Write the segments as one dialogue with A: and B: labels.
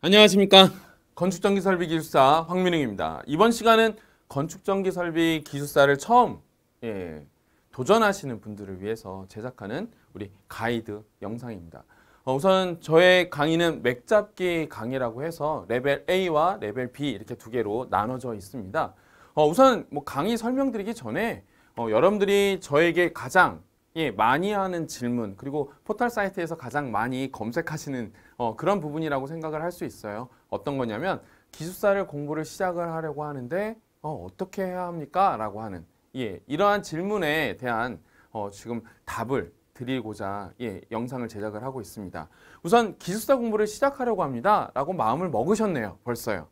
A: 안녕하십니까. 건축전기설비 기술사 황민웅입니다. 이번 시간은 건축전기설비 기술사를 처음 예, 도전하시는 분들을 위해서 제작하는 우리 가이드 영상입니다. 어, 우선 저의 강의는 맥잡기 강의라고 해서 레벨 A와 레벨 B 이렇게 두 개로 나눠져 있습니다. 어, 우선 뭐 강의 설명드리기 전에 어, 여러분들이 저에게 가장 예, 많이 하는 질문 그리고 포털 사이트에서 가장 많이 검색하시는 어, 그런 부분이라고 생각을 할 수 있어요. 어떤 거냐면 기숙사를 공부를 시작을 하려고 하는데 어, 어떻게 해야 합니까? 라고 하는 예, 이러한 질문에 대한 어, 지금 답을 드리고자 예, 영상을 제작을 하고 있습니다. 우선 기숙사 공부를 시작하려고 합니다. 라고 마음을 먹으셨네요. 벌써요.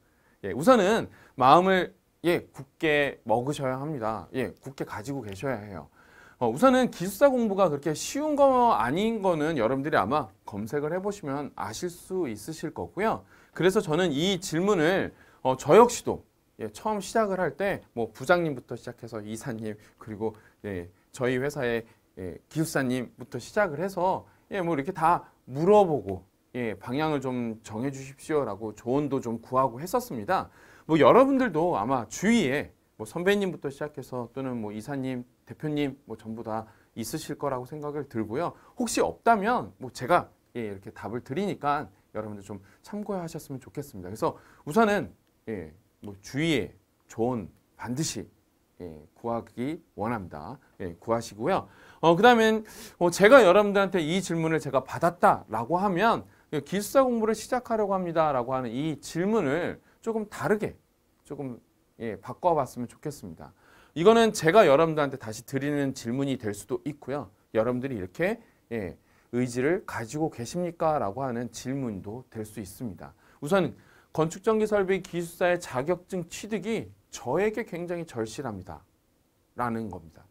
A: 예, 우선은 마음을 예, 굳게 먹으셔야 합니다. 예, 굳게 가지고 계셔야 해요. 어, 우선은 기숙사 공부가 그렇게 쉬운 거 아닌 거는 여러분들이 아마 검색을 해보시면 아실 수 있으실 거고요. 그래서 저는 이 질문을 어, 저 역시도 예, 처음 시작을 할 때 뭐 부장님부터 시작해서 이사님 그리고 예, 저희 회사의 예, 기숙사님부터 시작을 해서 예, 뭐 이렇게 다 물어보고 예, 방향을 좀 정해 주십시오라고 조언도 좀 구하고 했었습니다. 뭐 여러분들도 아마 주위에 뭐 선배님부터 시작해서 또는 뭐 이사님 대표님 뭐 전부 다 있으실 거라고 생각을 들고요. 혹시 없다면 뭐 제가 예, 이렇게 답을 드리니까 여러분들 좀 참고하셨으면 좋겠습니다. 그래서 우선은 예, 뭐 주의에 좋은 반드시 예, 구하기 원합니다. 예, 구하시고요. 어, 그 다음엔 어, 뭐 제가 여러분들한테 이 질문을 제가 받았다라고 하면 예, 기술사 공부를 시작하려고 합니다라고 하는 이 질문을 조금 다르게 조금 예, 바꿔봤으면 좋겠습니다. 이거는 제가 여러분들한테 다시 드리는 질문이 될 수도 있고요. 여러분들이 이렇게 예, 의지를 가지고 계십니까? 라고 하는 질문도 될 수 있습니다. 우선 건축전기설비 기술사의 자격증 취득이 저에게 굉장히 절실합니다. 라는 겁니다.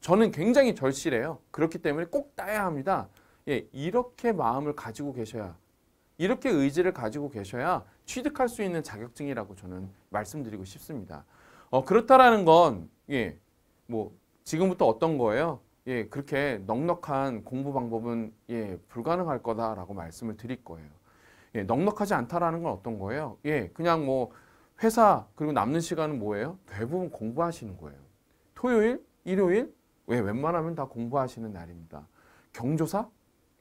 A: 저는 굉장히 절실해요. 그렇기 때문에 꼭 따야 합니다. 예, 이렇게 마음을 가지고 계셔야 이렇게 의지를 가지고 계셔야 취득할 수 있는 자격증이라고 저는 말씀드리고 싶습니다. 어, 그렇다라는 건 예, 뭐 지금부터 어떤 거예요? 예, 그렇게 넉넉한 공부 방법은 예, 불가능할 거다라고 말씀을 드릴 거예요. 예, 넉넉하지 않다라는 건 어떤 거예요? 예, 그냥 뭐 회사 그리고 남는 시간은 뭐예요? 대부분 공부하시는 거예요. 토요일, 일요일 왜 예, 웬만하면 다 공부하시는 날입니다. 경조사?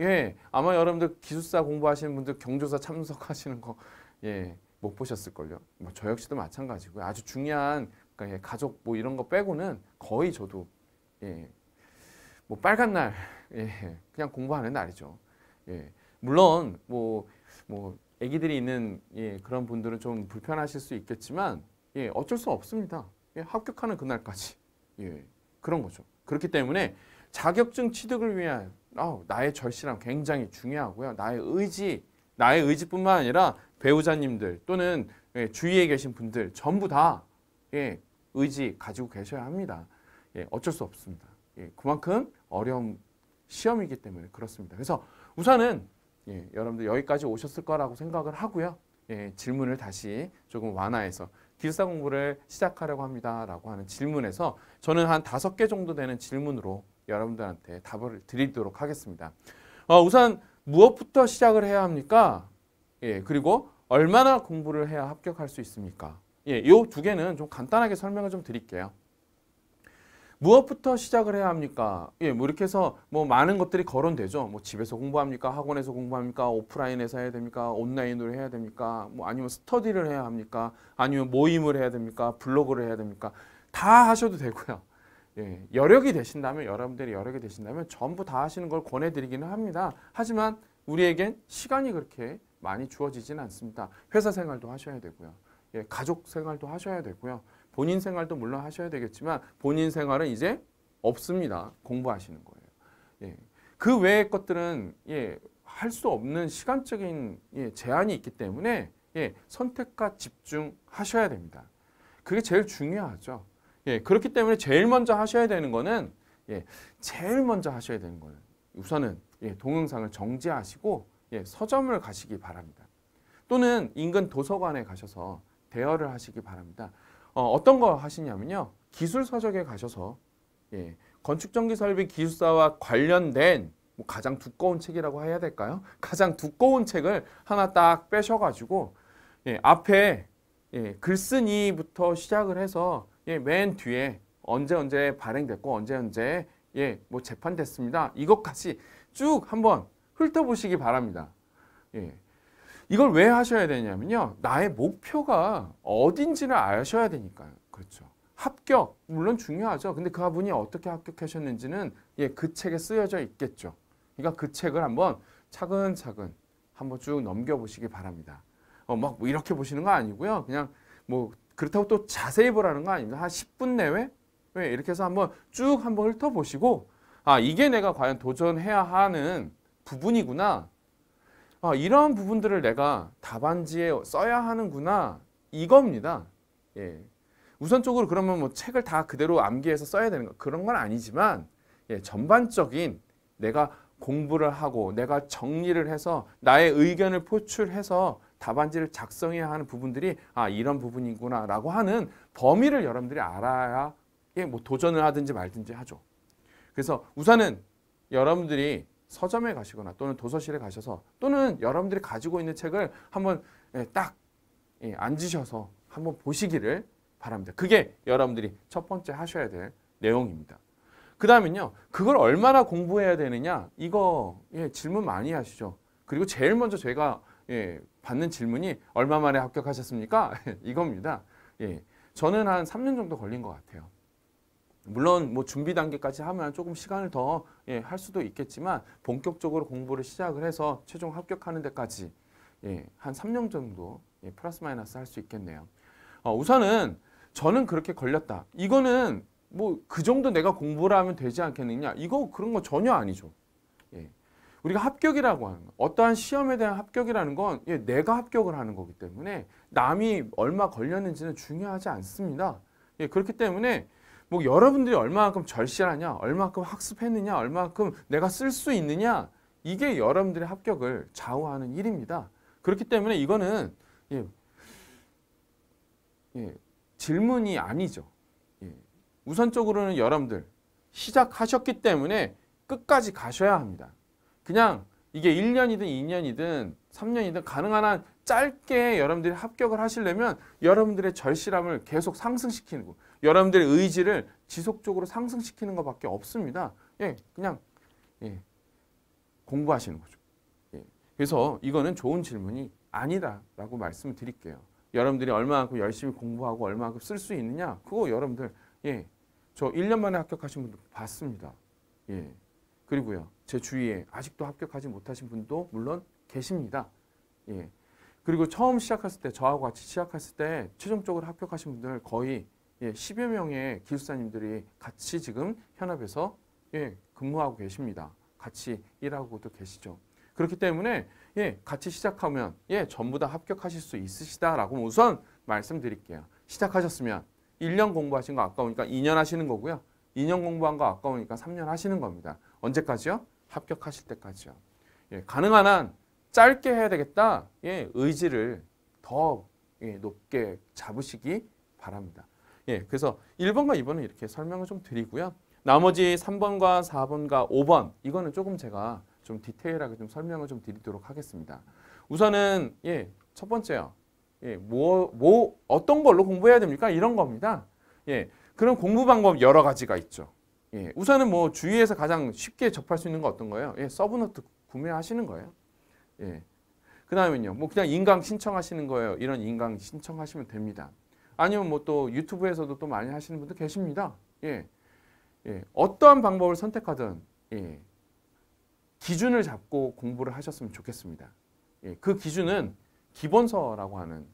A: 예, 아마 여러분들 기숙사 공부하시는 분들 경조사 참석하시는 거 예, 못 보셨을걸요. 뭐 저 역시도 마찬가지고요. 아주 중요한 그러니까 예, 가족 뭐 이런 거 빼고는 거의 저도 예, 뭐 빨간 날 예, 그냥 공부하는 날이죠. 예, 물론 뭐뭐 뭐기들이 있는 예, 그런 분들은 좀 불편하실 수 있겠지만 예, 어쩔 수 없습니다. 예, 합격하는 그날까지 예, 그런 거죠. 그렇기 때문에 자격증 취득을 위한 어, 나의 절실함 굉장히 중요하고요. 나의 의지, 나의 의지뿐만 아니라 배우자님들 또는 예, 주위에 계신 분들 전부 다 예, 의지 가지고 계셔야 합니다. 예, 어쩔 수 없습니다. 예, 그만큼 어려운 시험이기 때문에 그렇습니다. 그래서 우선은 예, 여러분들 여기까지 오셨을 거라고 생각을 하고요. 예, 질문을 다시 조금 완화해서 기숙사 공부를 시작하려고 합니다. 라고 하는 질문에서 저는 한 다섯 개 정도 되는 질문으로 여러분들한테 답을 드리도록 하겠습니다. 어, 우선 무엇부터 시작을 해야 합니까? 예, 그리고 얼마나 공부를 해야 합격할 수 있습니까? 예, 요두 개는 좀 간단하게 설명을 좀 드릴게요. 무엇부터 시작을 해야 합니까? 예, 뭐 이렇게 해서 뭐 많은 것들이 거론되죠. 뭐 집에서 공부합니까? 학원에서 공부합니까? 오프라인에서 해야 됩니까? 온라인으로 해야 됩니까? 뭐 아니면 스터디를 해야 합니까? 아니면 모임을 해야 됩니까? 블로그를 해야 됩니까? 다 하셔도 되고요. 예, 여력이 되신다면 여러분들이 여력이 되신다면 전부 다 하시는 걸 권해드리기는 합니다. 하지만 우리에겐 시간이 그렇게 많이 주어지지는 않습니다. 회사 생활도 하셔야 되고요. 예, 가족 생활도 하셔야 되고요. 본인 생활도 물론 하셔야 되겠지만 본인 생활은 이제 없습니다. 공부하시는 거예요. 예. 그 외의 것들은 예, 할 수 없는 시간적인 예, 제한이 있기 때문에 예, 선택과 집중하셔야 됩니다. 그게 제일 중요하죠. 예, 그렇기 때문에 제일 먼저 하셔야 되는 거는 예, 제일 먼저 하셔야 되는 거는 우선은 예, 동영상을 정지하시고 예, 서점을 가시기 바랍니다. 또는 인근 도서관에 가셔서 대여를 하시기 바랍니다. 어, 떤거 하시냐면요. 기술 서적에 가셔서 예, 건축 전기 설비 기술사와 관련된 뭐 가장 두꺼운 책이라고 해야 될까요? 가장 두꺼운 책을 하나 딱 빼셔가지고 예, 앞에 예, 글쓴이부터 시작을 해서 예, 맨 뒤에 언제 언제 발행됐고 언제 언제 예, 뭐 재판됐습니다. 이것까지 쭉 한번 훑어보시기 바랍니다. 예. 이걸 왜 하셔야 되냐면요. 나의 목표가 어딘지를 아셔야 되니까요. 그렇죠. 합격, 물론 중요하죠. 근데 그분이 어떻게 합격하셨는지는 예, 그 책에 쓰여져 있겠죠. 그러니까 그 책을 한번 차근차근 한번 쭉 넘겨보시기 바랍니다. 어, 막뭐 이렇게 보시는 거 아니고요. 그냥 뭐 그렇다고 또 자세히 보라는 거 아닙니다. 한 10분 내외? 왜 예, 이렇게 해서 한번 쭉 한번 훑어보시고 아 이게 내가 과연 도전해야 하는 부분이구나 아, 이러한 부분들을 내가 답안지에 써야 하는구나 이겁니다. 예. 우선적으로 그러면 뭐 책을 다 그대로 암기해서 써야 되는 거 그런 건 아니지만 예, 전반적인 내가 공부를 하고 내가 정리를 해서 나의 의견을 포출해서 답안지를 작성해야 하는 부분들이 아 이런 부분이구나 라고 하는 범위를 여러분들이 알아야 예, 뭐 도전을 하든지 말든지 하죠. 그래서 우선은 여러분들이 서점에 가시거나 또는 도서실에 가셔서 또는 여러분들이 가지고 있는 책을 한번 예, 딱 예, 앉으셔서 한번 보시기를 바랍니다. 그게 여러분들이 첫 번째 하셔야 될 내용입니다. 그 다음은요. 그걸 얼마나 공부해야 되느냐 이거 예, 질문 많이 하시죠. 그리고 제일 먼저 제가 예, 받는 질문이 얼마 만에 합격하셨습니까? 이겁니다. 예, 저는 한 3년 정도 걸린 것 같아요. 물론 뭐 준비 단계까지 하면 조금 시간을 더할 예, 수도 있겠지만 본격적으로 공부를 시작을 해서 최종 합격하는 데까지 예, 한 3년 정도 예, 플러스 마이너스 할 수 있겠네요. 어, 우선은 저는 그렇게 걸렸다. 이거는 뭐 그 정도 내가 공부를 하면 되지 않겠느냐. 이거 그런 거 전혀 아니죠. 예. 우리가 합격이라고 하는 거, 어떠한 시험에 대한 합격이라는 건 예, 내가 합격을 하는 거기 때문에 남이 얼마 걸렸는지는 중요하지 않습니다. 예, 그렇기 때문에 뭐 여러분들이 얼마만큼 절실하냐, 얼마만큼 학습했느냐, 얼마만큼 내가 쓸 수 있느냐 이게 여러분들의 합격을 좌우하는 일입니다. 그렇기 때문에 이거는 예, 예, 질문이 아니죠. 예, 우선적으로는 여러분들 시작하셨기 때문에 끝까지 가셔야 합니다. 그냥 이게 1년이든 2년이든 3년이든 가능한 한 짧게 여러분들이 합격을 하시려면 여러분들의 절실함을 계속 상승시키는 거. 예요 여러분들의 의지를 지속적으로 상승시키는 것밖에 없습니다. 예, 그냥 예, 공부하시는 거죠. 예, 그래서 이거는 좋은 질문이 아니다라고 말씀을 드릴게요. 여러분들이 얼마나 열심히 공부하고 얼마만큼 쓸수 있느냐 그거 여러분들 예, 저 1년 만에 합격하신 분들 봤습니다. 예, 그리고요 제 주위에 아직도 합격하지 못하신 분도 물론 계십니다. 예, 그리고 처음 시작했을 때 저하고 같이 시작했을 때 최종적으로 합격하신 분들 거의 예, 10여 명의 기술사님들이 같이 지금 현업에서 예, 근무하고 계십니다. 같이 일하고도 계시죠. 그렇기 때문에 예, 같이 시작하면 예, 전부 다 합격하실 수 있으시다라고 우선 말씀드릴게요. 시작하셨으면 1년 공부하신 거 아까우니까 2년 하시는 거고요. 2년 공부한 거 아까우니까 3년 하시는 겁니다. 언제까지요? 합격하실 때까지요. 예, 가능한 한 짧게 해야 되겠다. 예, 의지를 더 예, 높게 잡으시기 바랍니다. 예, 그래서 1번과 2번은 이렇게 설명을 좀 드리고요. 나머지 3번과 4번과 5번 이거는 조금 제가 좀 디테일하게 좀 설명을 좀 드리도록 하겠습니다. 우선은 예, 첫 번째요. 예, 뭐, 뭐 어떤 걸로 공부해야 됩니까? 이런 겁니다. 예, 그런 공부 방법 여러 가지가 있죠. 예, 우선은 뭐 주위에서 가장 쉽게 접할 수 있는 거 어떤 거예요? 예, 서브노트 구매하시는 거예요. 예. 그 다음은요, 뭐 그냥 인강 신청하시는 거예요. 이런 인강 신청하시면 됩니다. 아니면 뭐 또 유튜브에서도 또 많이 하시는 분도 계십니다. 예. 예. 어떠한 방법을 선택하든 예. 기준을 잡고 공부를 하셨으면 좋겠습니다. 예. 그 기준은 기본서라고 하는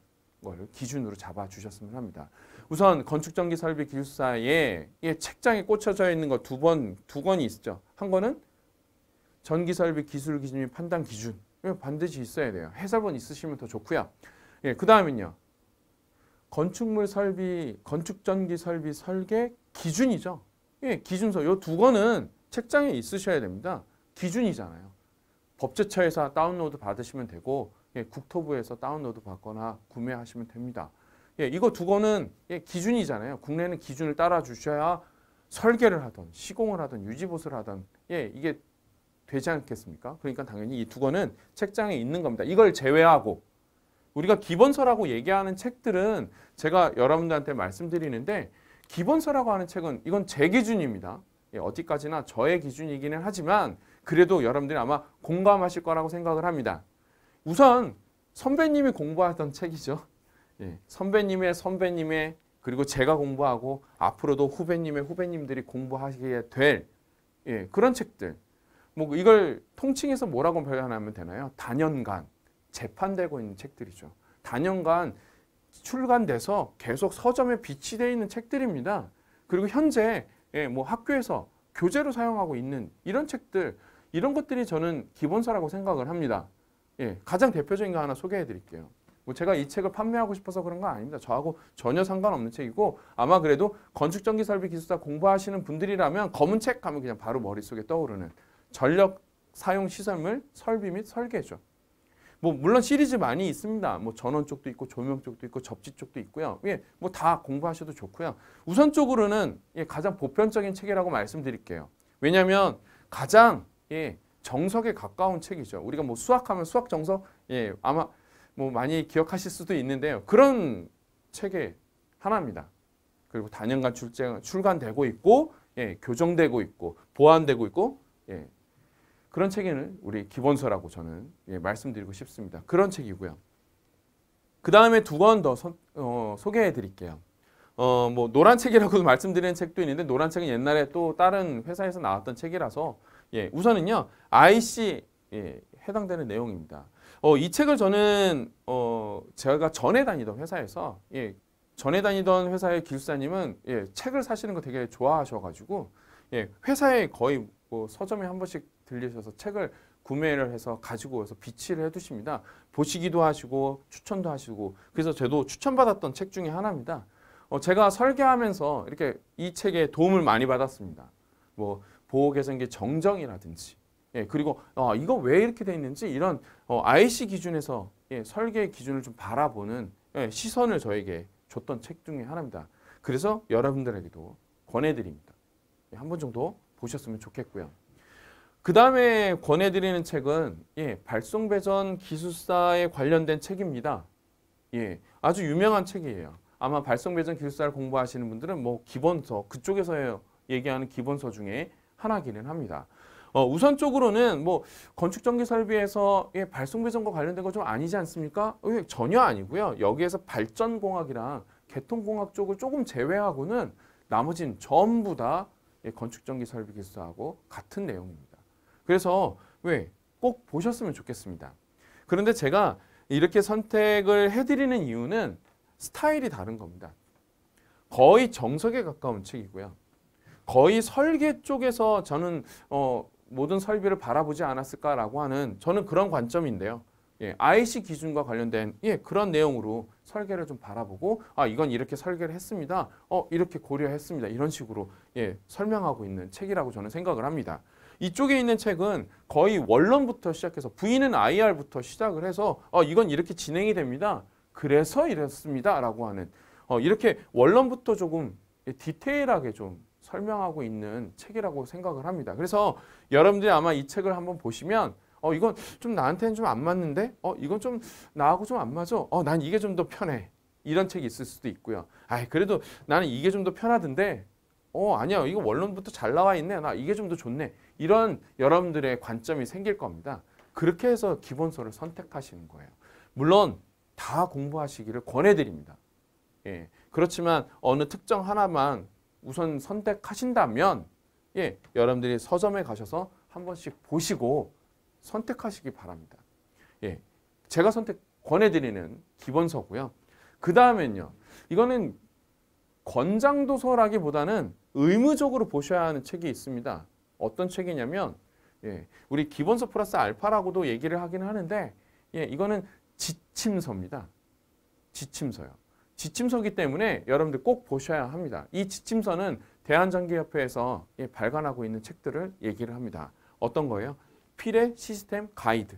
A: 걸 기준으로 잡아 주셨으면 합니다. 우선 건축전기 설비 기술사에 예, 책장에 꽂혀져 있는 거 두 번, 두 권이 있죠. 한 권은 전기설비 기술 기준 및 판단 기준. 예, 반드시 있어야 돼요. 해설본 있으시면 더 좋고요. 예, 그 다음은요. 건축물 설비, 건축 전기 설비 설계 기준이죠. 예, 기준서. 요두 거는 책장에 있으셔야 됩니다. 기준이잖아요. 법제처에서 다운로드 받으시면 되고 예, 국토부에서 다운로드 받거나 구매하시면 됩니다. 예, 이거 두 거는 예, 기준이잖아요. 국내는 기준을 따라 주셔야 설계를 하던 시공을 하던 유지보수를 하던 예, 이게 되지 않겠습니까? 그러니까 당연히 이두 거는 책장에 있는 겁니다. 이걸 제외하고 우리가 기본서라고 얘기하는 책들은 제가 여러분들한테 말씀드리는데 기본서라고 하는 책은 이건 제 기준입니다. 예, 어디까지나 저의 기준이기는 하지만 그래도 여러분들이 아마 공감하실 거라고 생각을 합니다. 우선 선배님이 공부하던 책이죠. 예, 선배님의 선배님의 그리고 제가 공부하고 앞으로도 후배님의 후배님들이 공부하게 될 예, 그런 책들. 뭐 이걸 통칭해서 뭐라고 표현하면 되나요? 단연간. 재판되고 있는 책들이죠. 단연간 출간돼서 계속 서점에 비치되어 있는 책들입니다. 그리고 현재 예, 뭐 학교에서 교재로 사용하고 있는 이런 책들 이런 것들이 저는 기본서라고 생각을 합니다. 예, 가장 대표적인 거 하나 소개해 드릴게요. 뭐 제가 이 책을 판매하고 싶어서 그런 건 아닙니다. 저하고 전혀 상관없는 책이고 아마 그래도 건축전기설비 기술사 공부하시는 분들이라면 검은 책 하면 그냥 바로 머릿속에 떠오르는 전력 사용 시설물 설비 및 설계죠. 뭐 물론 시리즈 많이 있습니다. 뭐 전원 쪽도 있고 조명 쪽도 있고 접지 쪽도 있고요. 예, 뭐다 공부하셔도 좋고요. 우선적으로는 예, 가장 보편적인 책이라고 말씀드릴게요. 왜냐하면 가장 예, 정석에 가까운 책이죠. 우리가 뭐 수학하면 수학 정석 예, 아마 뭐 많이 기억하실 수도 있는데요. 그런 책의 하나입니다. 그리고 단연간 출제, 출간되고 있고 예, 교정되고 있고 보완되고 있고 예, 그런 책에는 우리 기본서라고 저는 예, 말씀드리고 싶습니다. 그런 책이고요. 그 다음에 두 권더 어, 소개해 드릴게요. 어, 뭐 노란 책이라고 말씀드리는 책도 있는데 노란 책은 옛날에 또 다른 회사에서 나왔던 책이라서 예, 우선은요. IC 예, 해당되는 내용입니다. 어, 이 책을 저는 어, 제가 전에 다니던 회사에서 예, 전에 다니던 회사의 기술사님은 예, 책을 사시는 거 되게 좋아하셔가지고 예, 회사에 거의 뭐 서점에 한 번씩 들리셔서 책을 구매를 해서 가지고 와서 비치를 해두십니다. 보시기도 하시고 추천도 하시고 그래서 저도 추천받았던 책 중에 하나입니다. 어, 제가 설계하면서 이렇게 이 책에 도움을 많이 받았습니다. 뭐 보호개선기 정정이라든지 예, 그리고 어, 이거 왜 이렇게 돼 있는지 이런 어, IC 기준에서 예, 설계 기준을 좀 바라보는 예, 시선을 저에게 줬던 책 중에 하나입니다. 그래서 여러분들에게도 권해드립니다. 예, 한번 정도 보셨으면 좋겠고요. 그 다음에 권해드리는 책은 예, 발송배전 기술사에 관련된 책입니다. 예, 아주 유명한 책이에요. 아마 발송배전 기술사를 공부하시는 분들은 뭐 기본서, 그쪽에서 얘기하는 기본서 중에 하나기는 합니다. 어, 우선적으로는 뭐 건축전기설비에서 예, 발송배전과 관련된 거 좀 아니지 않습니까? 어, 예, 전혀 아니고요. 여기에서 발전공학이랑 개통공학 쪽을 조금 제외하고는 나머지는 전부 다 예, 건축전기설비 기술사하고 같은 내용입니다. 그래서 왜 꼭 보셨으면 좋겠습니다. 그런데 제가 이렇게 선택을 해드리는 이유는 스타일이 다른 겁니다. 거의 정석에 가까운 책이고요. 거의 설계 쪽에서 저는 어, 모든 설비를 바라보지 않았을까라고 하는 저는 그런 관점인데요. 예, IC 기준과 관련된 예, 그런 내용으로 설계를 좀 바라보고 아 이건 이렇게 설계를 했습니다. 어 이렇게 고려했습니다. 이런 식으로 예, 설명하고 있는 책이라고 저는 생각을 합니다. 이쪽에 있는 책은 거의 원론부터 시작해서 V는 IR부터 시작을 해서 어, 이건 이렇게 진행이 됩니다. 그래서 이랬습니다. 라고 하는 어, 이렇게 원론부터 조금 디테일하게 좀 설명하고 있는 책이라고 생각을 합니다. 그래서 여러분들이 아마 이 책을 한번 보시면 어 이건 좀 나한테는 좀 안 맞는데 어 이건 좀 나하고 좀 안 맞아 어난 이게 좀 더 편해 이런 책이 있을 수도 있고요. 아 그래도 나는 이게 좀 더 편하던데 어 아니야 이거 원론부터 잘 나와 있네 나 이게 좀 더 좋네 이런 여러분들의 관점이 생길 겁니다. 그렇게 해서 기본서를 선택하시는 거예요. 물론 다 공부하시기를 권해드립니다. 예, 그렇지만 어느 특정 하나만 우선 선택하신다면 예, 여러분들이 서점에 가셔서 한 번씩 보시고 선택하시기 바랍니다. 예, 제가 선택 권해드리는 기본서고요. 그 다음엔요. 이거는 권장도서라기보다는 의무적으로 보셔야 하는 책이 있습니다. 어떤 책이냐면 예, 우리 기본서 플러스 알파라고도 얘기를 하긴 하는데 예, 이거는 지침서입니다. 지침서요. 지침서기 때문에 여러분들 꼭 보셔야 합니다. 이 지침서는 대한전기협회에서 예, 발간하고 있는 책들을 얘기를 합니다. 어떤 거예요? 필의 시스템 가이드,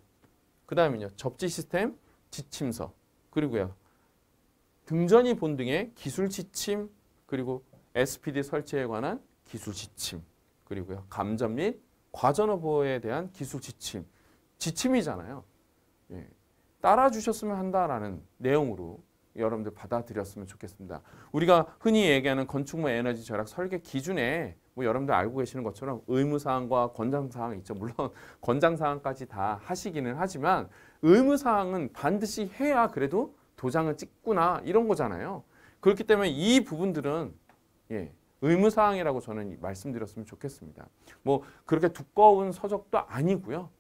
A: 그 다음은요. 접지 시스템 지침서, 그리고요. 등전이 본등의 기술 지침, 그리고 SPD 설치에 관한 기술 지침, 그리고요. 감전 및 과전 보호에 대한 기술 지침. 지침이잖아요. 예. 따라주셨으면 한다라는 내용으로 여러분들 받아들였으면 좋겠습니다. 우리가 흔히 얘기하는 건축물 에너지 절약 설계 기준에 뭐 여러분들 알고 계시는 것처럼 의무사항과 권장사항 이 있죠. 물론 권장사항까지 다 하시기는 하지만 의무사항은 반드시 해야 그래도 도장을 찍구나 이런 거잖아요. 그렇기 때문에 이 부분들은 예, 의무사항이라고 저는 말씀드렸으면 좋겠습니다. 뭐 그렇게 두꺼운 서적도 아니고요.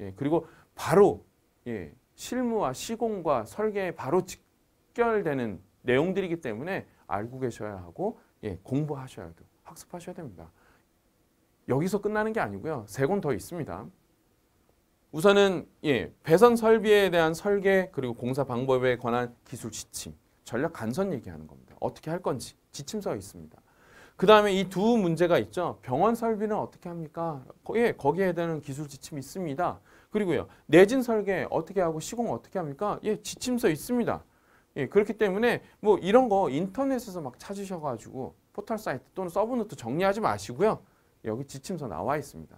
A: 예, 그리고 바로 예, 실무와 시공과 설계에 바로 직결되는 내용들이기 때문에 알고 계셔야 하고 예, 공부하셔야 되고 학습하셔야 됩니다. 여기서 끝나는 게 아니고요. 세 권 더 있습니다. 우선은 예, 배선 설비에 대한 설계 그리고 공사 방법에 관한 기술 지침, 전략 간선 얘기하는 겁니다. 어떻게 할 건지 지침서 있습니다. 그 다음에 이 두 문제가 있죠. 병원 설비는 어떻게 합니까? 예, 거기에 대한 기술 지침이 있습니다. 그리고요. 내진 설계 어떻게 하고 시공 어떻게 합니까? 예, 지침서 있습니다. 예, 그렇기 때문에 뭐 이런 거 인터넷에서 막 찾으셔가지고 포털 사이트 또는 서브노트 정리하지 마시고요. 여기 지침서 나와 있습니다.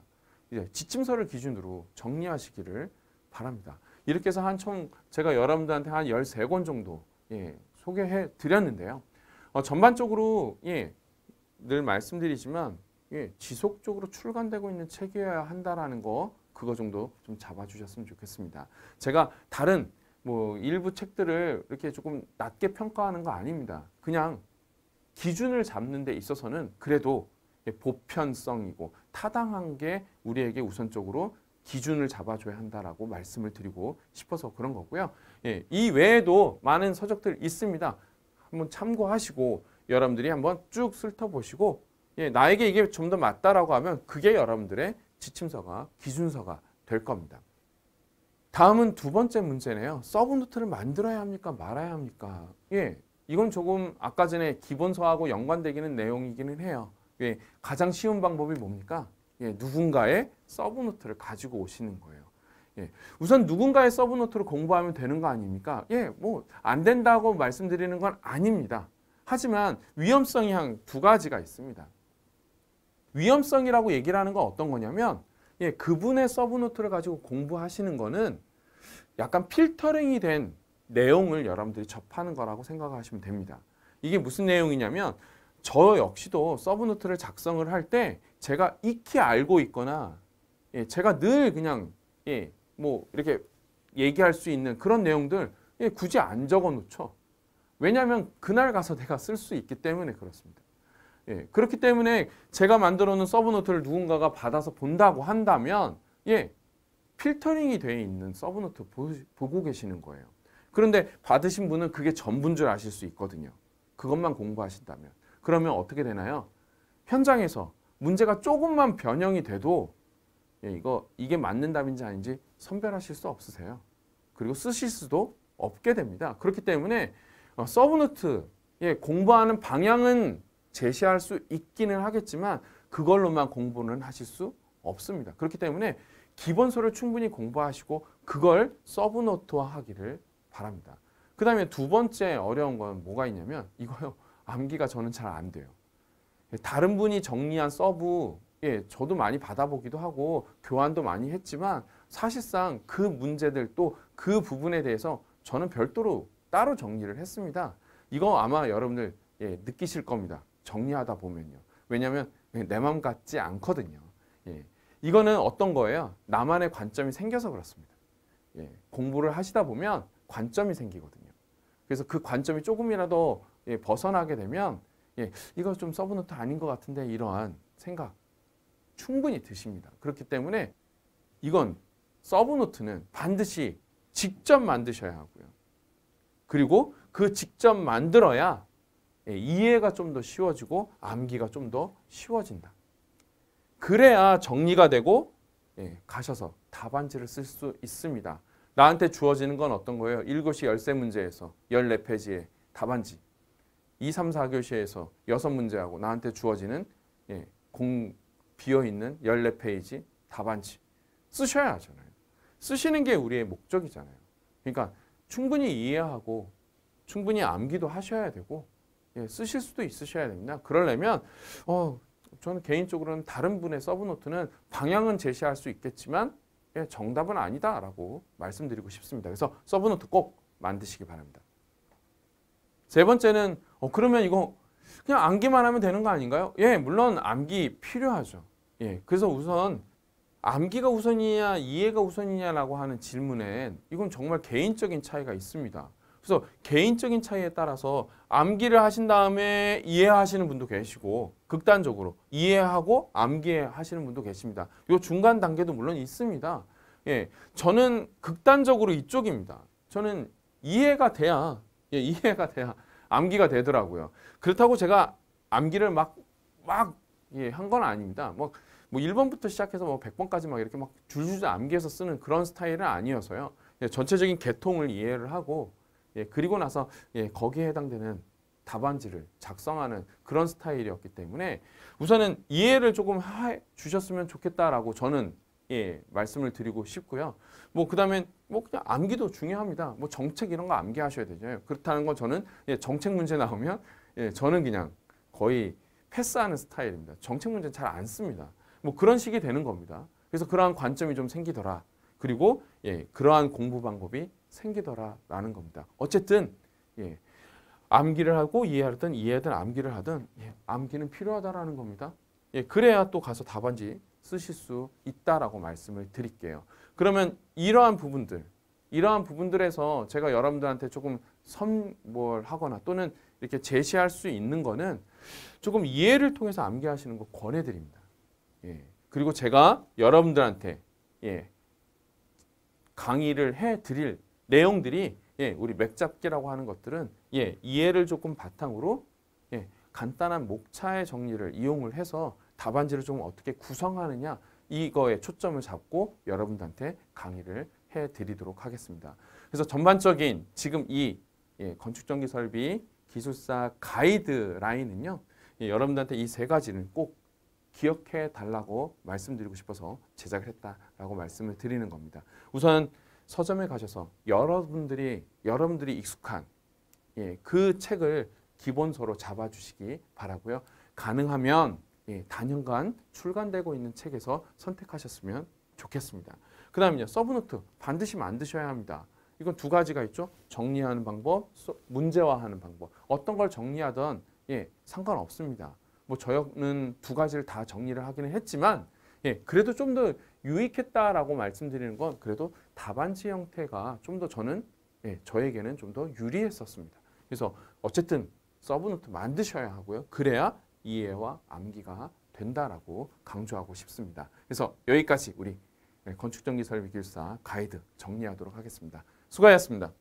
A: 이제 지침서를 기준으로 정리하시기를 바랍니다. 이렇게 해서 한 총 제가 여러분들한테 한 13권 정도 예, 소개해 드렸는데요. 어, 전반적으로 예, 늘 말씀드리지만 예, 지속적으로 출간되고 있는 책이어야 한다라는 거 그거 정도 좀 잡아주셨으면 좋겠습니다. 제가 다른 뭐 일부 책들을 이렇게 조금 낮게 평가하는 거 아닙니다. 그냥 기준을 잡는 데 있어서는 그래도 보편성이고 타당한 게 우리에게 우선적으로 기준을 잡아줘야 한다라고 말씀을 드리고 싶어서 그런 거고요. 예, 이 외에도 많은 서적들 있습니다. 한번 참고하시고 여러분들이 한번 쭉훑터보시고 예, 나에게 이게 좀 더 맞다라고 하면 그게 여러분들의 지침서가 기준서가 될 겁니다. 다음은 두 번째 문제네요. 서브노트를 만들어야 합니까? 말아야 합니까? 예, 이건 조금 아까 전에 기본서하고 연관되기는 내용이기는 해요. 예, 가장 쉬운 방법이 뭡니까? 예, 누군가의 서브노트를 가지고 오시는 거예요. 예, 우선 누군가의 서브노트를 공부하면 되는 거 아닙니까? 예, 뭐 안 된다고 말씀드리는 건 아닙니다. 하지만 위험성이 한 두 가지가 있습니다. 위험성이라고 얘기를 하는 건 어떤 거냐면 예, 그분의 서브노트를 가지고 공부하시는 거는 약간 필터링이 된 내용을 여러분들이 접하는 거라고 생각하시면 됩니다. 이게 무슨 내용이냐면 저 역시도 서브노트를 작성을 할 때 제가 익히 알고 있거나 예, 제가 늘 그냥 예, 뭐 이렇게 얘기할 수 있는 그런 내용들 예, 굳이 안 적어 놓죠. 왜냐하면 그날 가서 내가 쓸 수 있기 때문에 그렇습니다. 예, 그렇기 때문에 제가 만들어 놓은 서브노트를 누군가가 받아서 본다고 한다면 예, 필터링이 되어 있는 서브노트 보, 고 계시는 거예요. 그런데 받으신 분은 그게 전부인 줄 아실 수 있거든요. 그것만 공부하신다면. 그러면 어떻게 되나요? 현장에서 문제가 조금만 변형이 돼도 예, 이거 이게 맞는 답인지 아닌지 선별하실 수 없으세요. 그리고 쓰실 수도 없게 됩니다. 그렇기 때문에 어, 서브노트에 공부하는 방향은 제시할 수 있기는 하겠지만 그걸로만 공부는 하실 수 없습니다. 그렇기 때문에 기본서를 충분히 공부하시고 그걸 서브노트화하기를 바랍니다. 그 다음에 두 번째 어려운 건 뭐가 있냐면 이거요. 암기가 저는 잘 안 돼요. 다른 분이 정리한 서브 예, 저도 많이 받아보기도 하고 교환도 많이 했지만 사실상 그 문제들 또 그 부분에 대해서 저는 별도로 따로 정리를 했습니다. 이거 아마 여러분들 예, 느끼실 겁니다. 정리하다 보면요. 왜냐하면 내 마음 같지 않거든요. 예. 이거는 어떤 거예요? 나만의 관점이 생겨서 그렇습니다. 예. 공부를 하시다 보면 관점이 생기거든요. 그래서 그 관점이 조금이라도 예, 벗어나게 되면 예, 이거 좀 서브노트 아닌 것 같은데 이러한 생각 충분히 드십니다. 그렇기 때문에 이건 서브노트는 반드시 직접 만드셔야 하고요. 그리고 그 직접 만들어야 예, 이해가 좀 더 쉬워지고 암기가 좀 더 쉬워진다. 그래야 정리가 되고 예, 가셔서 답안지를 쓸 수 있습니다. 나한테 주어지는 건 어떤 거예요? 1시 13문제에서 14페이지에 답안지 2, 3, 4교시에서 6문제하고 나한테 주어지는 예, 공 비어있는 14페이지 답안지 쓰셔야 하잖아요. 쓰시는 게 우리의 목적이잖아요. 그러니까 충분히 이해하고 충분히 암기도 하셔야 되고 예, 쓰실 수도 있으셔야 됩니다. 그러려면 어, 저는 개인적으로는 다른 분의 서브노트는 방향은 제시할 수 있겠지만 예, 정답은 아니다라고 말씀드리고 싶습니다. 그래서 서브노트 꼭 만드시기 바랍니다. 세 번째는 어, 그러면 이거 그냥 암기만 하면 되는 거 아닌가요? 예, 물론 암기 필요하죠. 예, 그래서 우선 암기가 우선이냐 이해가 우선이냐라고 하는 질문엔 이건 정말 개인적인 차이가 있습니다. 그래서 개인적인 차이에 따라서 암기를 하신 다음에 이해하시는 분도 계시고 극단적으로 이해하고 암기하시는 분도 계십니다. 이 중간 단계도 물론 있습니다. 예, 저는 극단적으로 이쪽입니다. 저는 이해가 돼야 예, 이해가 돼야 암기가 되더라고요. 그렇다고 제가 암기를 막막 예, 한 건 아닙니다. 막 뭐뭐 1번부터 시작해서 뭐 100번까지 막 이렇게 막 줄줄줄 암기해서 쓰는 그런 스타일은 아니어서요. 예, 전체적인 개통을 이해를 하고 예, 그리고 나서 예, 거기에 해당되는 답안지를 작성하는 그런 스타일이었기 때문에 우선은 이해를 조금 해 주셨으면 좋겠다라고 저는 예, 말씀을 드리고 싶고요. 뭐 그다음에 뭐 그냥 암기도 중요합니다. 뭐 정책 이런 거 암기하셔야 되죠. 그렇다는 건 저는 예, 정책 문제 나오면 예, 저는 그냥 거의 패스하는 스타일입니다. 정책 문제잘 안 씁니다. 뭐 그런 식이 되는 겁니다. 그래서 그러한 관점이 좀 생기더라. 그리고 예, 그러한 공부 방법이 생기더라라는 겁니다. 어쨌든 예, 암기를 하고 이해하든 이해하든 암기를 하든 예, 암기는 필요하다라는 겁니다. 예, 그래야 또 가서 답안지 쓰실 수 있다라고 말씀을 드릴게요. 그러면 이러한 부분들, 이러한 부분들에서 제가 여러분들한테 조금 선물하거나 또는 이렇게 제시할 수 있는 거는 조금 이해를 통해서 암기하시는 거 권해드립니다. 예. 그리고 제가 여러분들한테 예. 강의를 해 드릴 내용들이 예, 우리 맥잡기라고 하는 것들은 예, 이해를 조금 바탕으로 예, 간단한 목차의 정리를 이용을 해서 답안지를 좀 어떻게 구성하느냐 이거에 초점을 잡고 여러분들한테 강의를 해드리도록 하겠습니다. 그래서 전반적인 지금 이 예, 건축전기설비 기술사 가이드라인은요. 예, 여러분들한테 이 세 가지는 꼭 기억해 달라고 말씀드리고 싶어서 제작을 했다라고 말씀을 드리는 겁니다. 우선 서점에 가셔서 여러분들이 여러분들이 익숙한 예, 그 책을 기본서로 잡아주시기 바라고요. 가능하면 예, 단연간 출간되고 있는 책에서 선택하셨으면 좋겠습니다. 그 다음요. 서브노트 반드시 만드셔야 합니다. 이건 두 가지가 있죠. 정리하는 방법, 문제화하는 방법. 어떤 걸 정리하든 예, 상관없습니다. 뭐 저역은 두 가지를 다 정리를 하기는 했지만 예, 그래도 좀 더 유익했다라고 말씀드리는 건 그래도 답안지 형태가 좀 더 저는 예, 저에게는 좀 더 유리했었습니다. 그래서 어쨌든 서브노트 만드셔야 하고요. 그래야 이해와 암기가 된다라고 강조하고 싶습니다. 그래서 여기까지 우리 예, 건축전기설비기술사 가이드 정리하도록 하겠습니다. 수고하셨습니다.